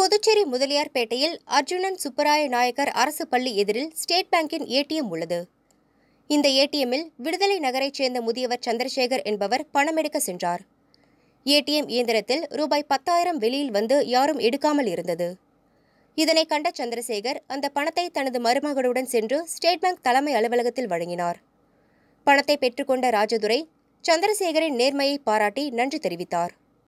புதுச்சேரி முதலியார்பேட்டையில் அர்ஜுனன் சுப்பராய நாயக்கர் அரசு பள்ளி எதிரில் ஸ்டேட் பேங்கின் ஏடிஎம் உள்ளது இந்த ஏடிஎம்மில் விடுதலை நகரைச் சேர்ந்த முதியவர் சந்திரசேகர் என்பவர் பணம் எடுக்க சென்றார் ஏடிஎம் இயந்திரத்தில் ரூபாய் பத்தாயிரம் வெளியில் வந்து யாரும் எடுக்காமல் இருந்தது இதனை கண்ட சந்திரசேகர் அந்த பணத்தை தனது மருமகளுடன் சென்று ஸ்டேட் பேங்க் தலைமை அலுவலகத்தில் வழங்கினார் பணத்தை பெற்றுக்கொண்ட ராஜதுரை சந்திரசேகரின் நேர்மையை பாராட்டி நன்றி தெரிவித்தார்